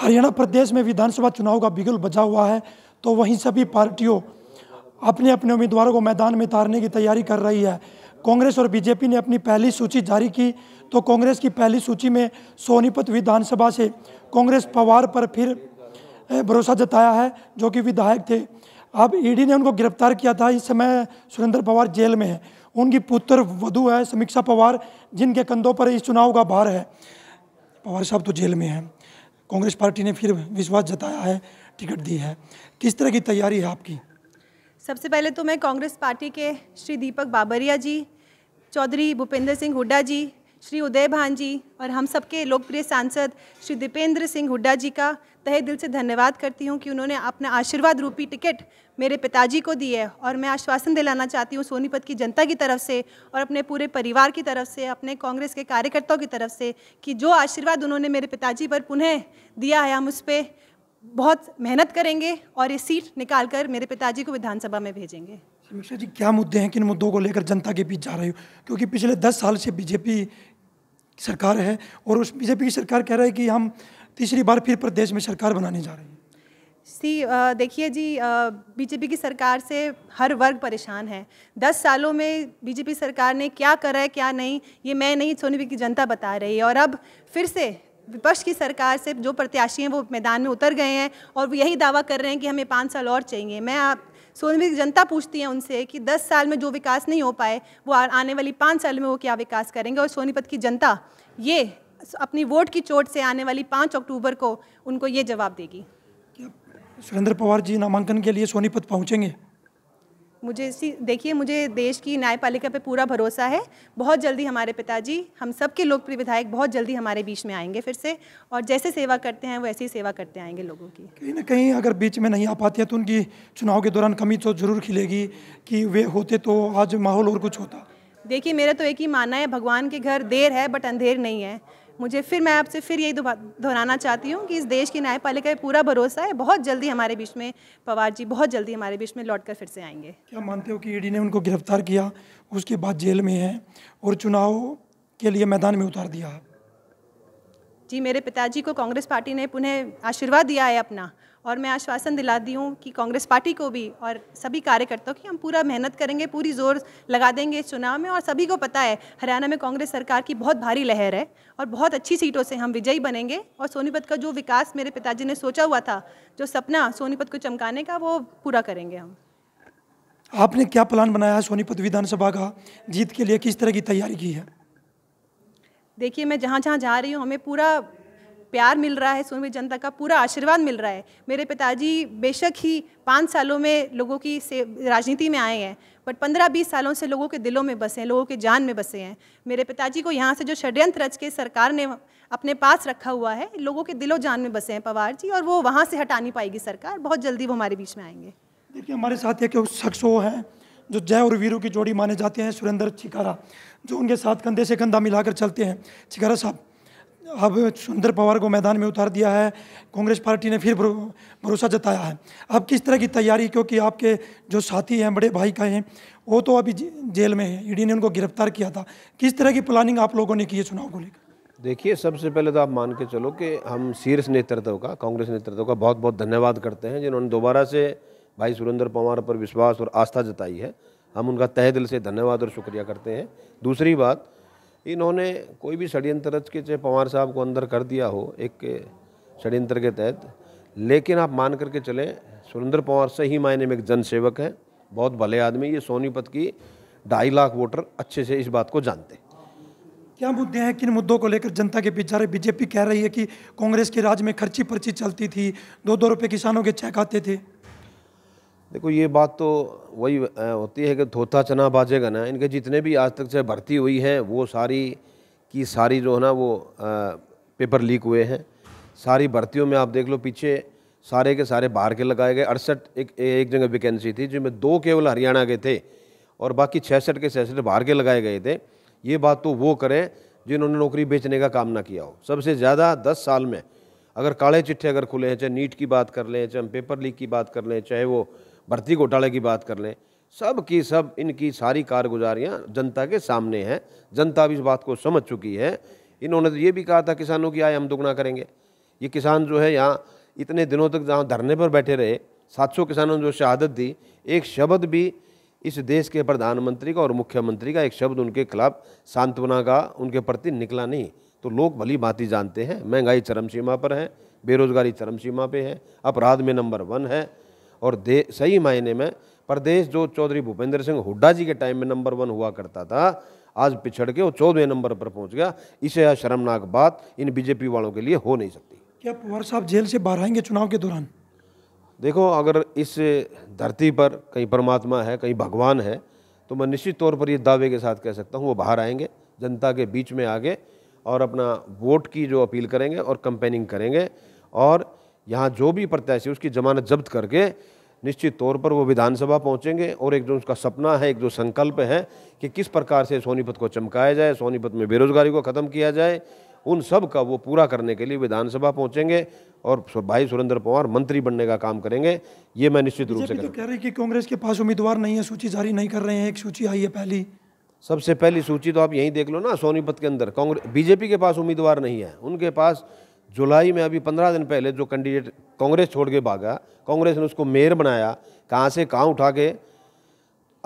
हरियाणा प्रदेश में विधानसभा चुनाव का बिगुल बजा हुआ है तो वहीं सभी पार्टियों अपने अपने उम्मीदवारों को मैदान में उतारने की तैयारी कर रही है कांग्रेस और बीजेपी ने अपनी पहली सूची जारी की तो कांग्रेस की पहली सूची में सोनीपत विधानसभा से कांग्रेस पवार पर फिर भरोसा जताया है जो कि विधायक थे अब ईडी ने उनको गिरफ्तार किया था इस समय सुरेंद्र पवार जेल में है उनकी पुत्र वधु है समीक्षा पवार जिनके कंधों पर इस चुनाव का भार है पवार साहब तो जेल में हैं कांग्रेस पार्टी ने फिर विश्वास जताया है टिकट दी है किस तरह की तैयारी है आपकी सबसे पहले तो मैं कांग्रेस पार्टी के श्री दीपक बाबरिया जी चौधरी भूपेंद्र सिंह हुड्डा जी श्री उदय भान जी और हम सबके लोकप्रिय सांसद श्री दीपेंद्र सिंह हुड्डा जी का तहे दिल से धन्यवाद करती हूँ कि उन्होंने अपना आशीर्वाद रूपी टिकट मेरे पिताजी को दी है और मैं आश्वासन दिलाना चाहती हूँ सोनीपत की जनता की तरफ से और अपने पूरे परिवार की तरफ से अपने कांग्रेस के कार्यकर्ताओं की तरफ से कि जो आशीर्वाद उन्होंने मेरे पिताजी पर पुनः दिया है हम उस पर बहुत मेहनत करेंगे और ये सीट निकाल कर मेरे पिताजी को विधानसभा में भेजेंगे समीक्षा जी क्या मुद्दे हैं किन मुद्दों को लेकर जनता के बीच जा रही हो क्योंकि पिछले दस साल से बीजेपी सरकार है और उस बीजेपी की सरकार कह रहा है कि हम तीसरी बार फिर प्रदेश में सरकार बनाने जा रही है सी देखिए जी बीजेपी की सरकार से हर वर्ग परेशान है दस सालों में बीजेपी सरकार ने क्या करा है क्या नहीं ये मैं नहीं सोनीपी की जनता बता रही है और अब फिर से विपक्ष की सरकार से जो प्रत्याशी हैं वो मैदान में उतर गए हैं और वो यही दावा कर रहे हैं कि हमें पाँच साल और चाहिए मैं आप सोनभद्र की जनता पूछती है उनसे कि दस साल में जो विकास नहीं हो पाए वो आने वाली पाँच साल में वो क्या विकास करेंगे और सोनीपत की जनता ये अपनी वोट की चोट से आने वाली पाँच अक्टूबर को उनको ये जवाब देगी सुरेंद्र पवार जी नामांकन के लिए सोनीपत पहुँचेंगे मुझे इसी देखिए मुझे देश की न्यायपालिका पे पूरा भरोसा है बहुत जल्दी हमारे पिताजी हम सब के लोकप्रिय विधायक बहुत जल्दी हमारे बीच में आएंगे फिर से और जैसे सेवा करते हैं वैसे ही सेवा करते आएंगे लोगों की कहीं ना कहीं अगर बीच में नहीं आ पाती है तो उनकी चुनाव के दौरान कमी तो जरूर खिलेगी कि वे होते तो आज माहौल और कुछ होता देखिए मेरा तो एक ही मानना है भगवान के घर देर है बट अंधेर नहीं है मुझे फिर मैं आपसे फिर यही दोहराना चाहती हूँ कि इस देश की न्यायपालिका पूरा भरोसा है बहुत जल्दी हमारे बीच में पवार जी बहुत जल्दी हमारे बीच में लौट कर फिर से आएंगे क्या मानते हो कि ईडी e ने उनको गिरफ्तार किया उसके बाद जेल में है और चुनाव के लिए मैदान में उतार दिया जी मेरे पिताजी को कांग्रेस पार्टी ने पुनः आशीर्वाद दिया है अपना और मैं आश्वासन दिला दी हूँ कि कांग्रेस पार्टी को भी और सभी कार्यकर्ताओं की हम पूरा मेहनत करेंगे पूरी जोर लगा देंगे इस चुनाव में और सभी को पता है हरियाणा में कांग्रेस सरकार की बहुत भारी लहर है और बहुत अच्छी सीटों से हम विजयी बनेंगे और सोनीपत का जो विकास मेरे पिताजी ने सोचा हुआ था जो सपना सोनीपत को चमकाने का वो पूरा करेंगे हम आपने क्या प्लान बनाया है सोनीपत विधानसभा का जीत के लिए किस तरह की तैयारी की है देखिए मैं जहाँ जहाँ जा रही हूँ हमें पूरा प्यार मिल रहा है सोनभद्र जनता का पूरा आशीर्वाद मिल रहा है मेरे पिताजी बेशक ही पाँच सालों में लोगों की से राजनीति में आए हैं बट पंद्रह बीस सालों से लोगों के दिलों में बसे हैं लोगों के जान में बसे हैं मेरे पिताजी को यहाँ से जो षड्यंत्र रच के सरकार ने अपने पास रखा हुआ है लोगों के दिलों जान में बसे हैं पवार जी और वो वहाँ से हटा नहीं पाएगी सरकार बहुत जल्दी वो हमारे बीच में आएंगे देखिए हमारे साथ एक शख्स वो हैं जो जय और वीरू की जोड़ी माने जाते हैं सुरेंद्र छिकारा जो उनके साथ कंधे से कंधा मिलाकर चलते हैं छिकारा साहब अब सुंदर पवार को मैदान में उतार दिया है कांग्रेस पार्टी ने फिर भरोसा जताया है अब किस तरह की तैयारी क्योंकि आपके जो साथी हैं बड़े भाई का हैं वो तो अभी जेल में है ईडी ने उनको गिरफ्तार किया था किस तरह की प्लानिंग आप लोगों ने की है चुनाव को लेकर देखिए सबसे पहले तो आप मान के चलो कि हम शीर्ष नेतृत्व का कांग्रेस नेतृत्व का बहुत बहुत धन्यवाद करते हैं जिन्होंने दोबारा से भाई सुरेंद्र पवार पर विश्वास और आस्था जताई है हम उनका तहे दिल से धन्यवाद और शुक्रिया करते हैं दूसरी बात इन्होंने कोई भी षड्यंत्र रच के चाहे पवार साहब को अंदर कर दिया हो एक षड्यंत्र के तहत लेकिन आप मान करके चले सुरेंद्र पवार सही मायने में एक जनसेवक है बहुत भले आदमी ये सोनीपत की ढाई लाख वोटर अच्छे से इस बात को जानते क्या मुद्दे हैं किन मुद्दों को लेकर जनता के बीच जा रहे बीजेपी कह रही है कि कांग्रेस के राज में खर्ची पर्ची चलती थी दो दो रुपये किसानों के चेक आते थे देखो ये बात तो वही होती है कि धोता चना बाजेगा ना इनके जितने भी आज तक से भर्ती हुई हैं वो सारी की सारी जो है ना वो पेपर लीक हुए हैं सारी भर्तियों में आप देख लो पीछे सारे के सारे बाहर के लगाए गए अड़सठ एक एक जगह वैकेंसी थी जिनमें दो केवल हरियाणा के थे और बाकी छसठ के छसठ बाहर के लगाए गए थे ये बात तो वो करें जिन्होंने नौकरी बेचने का काम ना किया हो सबसे ज़्यादा दस साल में अगर काले चिट्ठे अगर खुले हैं चाहे नीट की बात कर लें चाहे हम पेपर लीक की बात कर लें चाहे वो भर्ती घोटाले की बात कर लें सब की सब इनकी सारी कारगुजारियाँ जनता के सामने हैं जनता भी इस बात को समझ चुकी है इन्होंने तो ये भी कहा था किसानों की आय हम दोगुना करेंगे ये किसान जो है यहाँ इतने दिनों तक जहाँ धरने पर बैठे रहे सौ किसानों ने जो शहादत दी एक शब्द भी इस देश के प्रधानमंत्री का और मुख्यमंत्री का एक शब्द उनके खिलाफ सांत्वना का उनके प्रति निकला नहीं तो लोग भली भांति जानते हैं महंगाई चरम सीमा पर है बेरोजगारी चरम सीमा पे है अपराध में नंबर वन है और दे सही मायने में प्रदेश जो चौधरी भूपेंद्र सिंह हुड्डा जी के टाइम में नंबर वन हुआ करता था आज पिछड़ के वो चौदहवें नंबर पर पहुंच गया इसे शर्मनाक बात इन बीजेपी वालों के लिए हो नहीं सकती क्या पवार साहब जेल से बाहर आएंगे चुनाव के दौरान देखो अगर इस धरती पर कहीं परमात्मा है कहीं भगवान है तो मैं निश्चित तौर पर ये दावे के साथ कह सकता हूँ वो बाहर आएंगे जनता के बीच में आगे और अपना वोट की जो अपील करेंगे और कंपेनिंग करेंगे और यहाँ जो भी प्रत्याशी उसकी जमानत जब्त करके निश्चित तौर पर वो विधानसभा पहुँचेंगे और एक जो उसका सपना है एक जो संकल्प है कि किस प्रकार से सोनीपत को चमकाया जाए सोनीपत में बेरोजगारी को ख़त्म किया जाए उन सब का वो पूरा करने के लिए विधानसभा पहुंचेंगे और भाई सुरेंद्र पवार मंत्री बनने का काम करेंगे ये मैं निश्चित रूप से तो कह रहे हैं कि कांग्रेस के पास उम्मीदवार नहीं है सूची जारी नहीं कर रहे हैं एक सूची आई है पहली सबसे पहली सूची तो आप यहीं देख लो ना सोनीपत के अंदर कांग्रेस बीजेपी के पास उम्मीदवार नहीं है उनके पास जुलाई में अभी पंद्रह दिन पहले जो कैंडिडेट कांग्रेस छोड़ के भागा कांग्रेस ने उसको मेयर बनाया कहाँ से कहाँ उठा के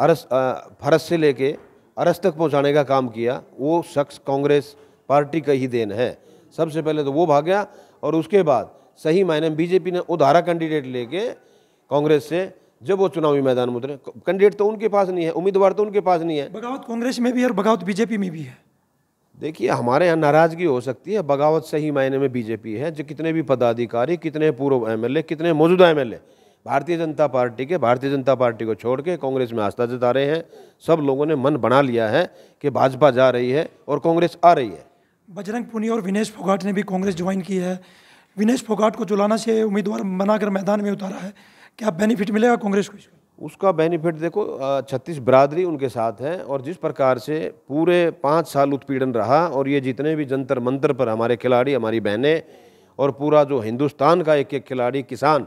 अरस फरस से लेके अरस तक पहुँचाने का काम किया वो शख्स कांग्रेस पार्टी का ही देन है सबसे पहले तो वो भाग गया और उसके बाद सही मायने में बीजेपी ने उधारा कैंडिडेट लेके कांग्रेस से जब वो चुनावी मैदान में उतरे कैंडिडेट तो उनके पास नहीं है उम्मीदवार तो उनके पास नहीं है बगावत कांग्रेस में भी और बगावत बीजेपी में भी है देखिए हमारे यहाँ नाराज़गी हो सकती है बगावत सही मायने में बीजेपी है जो कितने भी पदाधिकारी कितने पूर्व एमएलए कितने मौजूदा एमएलए भारतीय जनता पार्टी के भारतीय जनता पार्टी को छोड़ के कांग्रेस में आस्था जता रहे हैं सब लोगों ने मन बना लिया है कि भाजपा जा रही है और कांग्रेस आ रही है बजरंग पुनिया और विनेश फोगाट ने भी कांग्रेस ज्वाइन की है विनेश फोगाट को जुलाना से उम्मीदवार बनाकर मैदान में उतारा है क्या बेनिफिट मिलेगा कांग्रेस को उसका बेनिफिट देखो छत्तीस बरादरी उनके साथ है और जिस प्रकार से पूरे पाँच साल उत्पीड़न रहा और ये जितने भी जंतर मंतर पर हमारे खिलाड़ी हमारी बहनें और पूरा जो हिंदुस्तान का एक एक खिलाड़ी किसान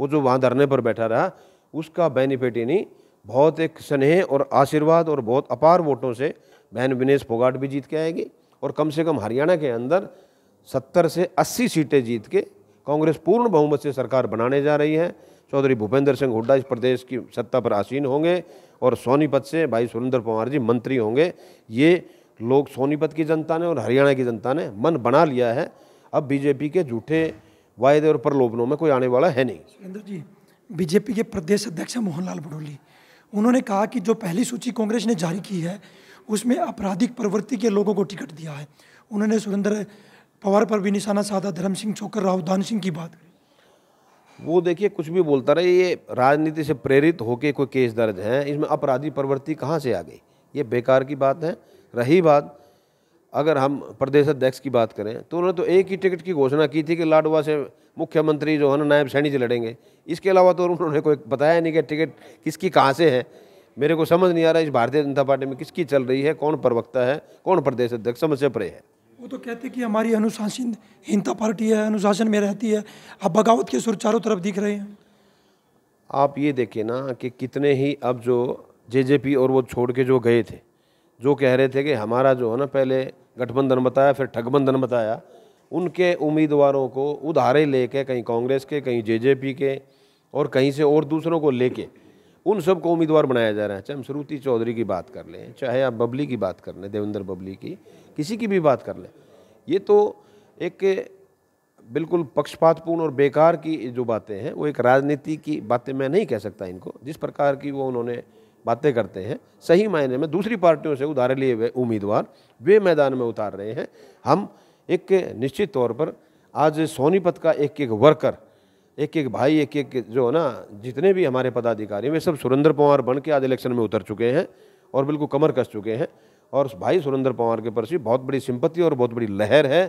वो जो वहाँ धरने पर बैठा रहा उसका बेनिफिट नहीं बहुत एक स्नेह और आशीर्वाद और बहुत अपार वोटों से बहन विनेश फोगाट भी जीत के आएगी और कम से कम हरियाणा के अंदर सत्तर से अस्सी सीटें जीत के कांग्रेस पूर्ण बहुमत से सरकार बनाने जा रही है चौधरी भूपेंद्र सिंह हुड्डा इस प्रदेश की सत्ता पर आसीन होंगे और सोनीपत से भाई सुरेंद्र पवार जी मंत्री होंगे ये लोग सोनीपत की जनता ने और हरियाणा की जनता ने मन बना लिया है अब बीजेपी के झूठे वायदे और प्रलोभनों में कोई आने वाला है नहीं सुरेंद्र जी बीजेपी के प्रदेश अध्यक्ष मोहनलाल बडोली उन्होंने कहा कि जो पहली सूची कांग्रेस ने जारी की है उसमें आपराधिक प्रवृत्ति के लोगों को टिकट दिया है उन्होंने सुरेंद्र पवार पर भी निशाना साधा धर्म सिंह चौकर राहुल दान सिंह की बात करी वो देखिए कुछ भी बोलता रहे ये राजनीति से प्रेरित होके कोई केस दर्ज है इसमें अपराधी प्रवृत्ति कहाँ से आ गई ये बेकार की बात है रही बात अगर हम प्रदेश अध्यक्ष की बात करें तो उन्होंने तो एक ही टिकट की घोषणा की थी कि लाडवा से मुख्यमंत्री जो है ना नायब सैनी से लड़ेंगे इसके अलावा तो उन्होंने कोई बताया नहीं कि टिकट किसकी कहाँ से है मेरे को समझ नहीं आ रहा इस भारतीय जनता पार्टी में किसकी चल रही है कौन प्रवक्ता है कौन प्रदेश अध्यक्ष समझ से परे है वो तो कहते कि हमारी हिंता पार्टी है अनुशासन में रहती है अब बगावत के सुर चारों तरफ दिख रहे हैं आप ये देखिए ना कि कितने ही अब जो जेजेपी और वो छोड़ के जो गए थे जो कह रहे थे कि हमारा जो है ना पहले गठबंधन बताया फिर ठगबंधन बताया उनके उम्मीदवारों को उधारे लेके कहीं कांग्रेस के कहीं जेजेपी के और कहीं से और दूसरों को लेके उन सब को उम्मीदवार बनाया जा रहा है चाहे हम श्रुति चौधरी की बात कर लें चाहे आप बबली की बात कर लें देवेंद्र बबली की किसी की भी बात कर ले ये तो एक बिल्कुल पक्षपातपूर्ण और बेकार की जो बातें हैं वो एक राजनीति की बातें मैं नहीं कह सकता इनको जिस प्रकार की वो उन्होंने बातें करते हैं सही मायने में दूसरी पार्टियों से उधारे लिए हुए उम्मीदवार वे मैदान में उतार रहे हैं हम एक निश्चित तौर पर आज सोनीपत का एक एक वर्कर एक एक भाई एक एक जो है ना जितने भी हमारे पदाधिकारी वे सब सुरेंद्र पवार बन के आज इलेक्शन में उतर चुके हैं और बिल्कुल कमर कस चुके हैं और भाई सुरेंद्र पवार के प्रति बहुत बड़ी सिंपत्ति और बहुत बड़ी लहर है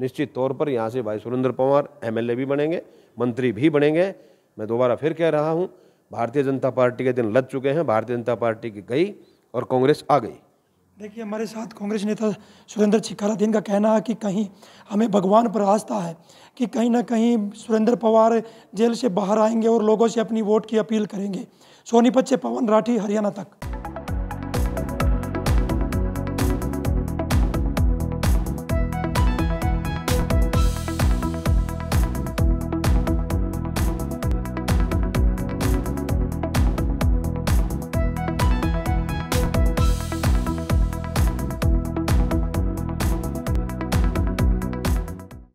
निश्चित तौर पर यहाँ से भाई सुरेंद्र पवार एम भी बनेंगे मंत्री भी बनेंगे मैं दोबारा फिर कह रहा हूँ भारतीय जनता पार्टी के दिन लग चुके हैं भारतीय जनता पार्टी की गई और कांग्रेस आ गई देखिए हमारे साथ कांग्रेस नेता सुरेंद्र छिकाराधीन का कहना है कि कहीं हमें भगवान पर आस्था है कि कहीं ना कहीं सुरेंद्र पवार जेल से बाहर आएंगे और लोगों से अपनी वोट की अपील करेंगे सोनीपत से पवन राठी हरियाणा तक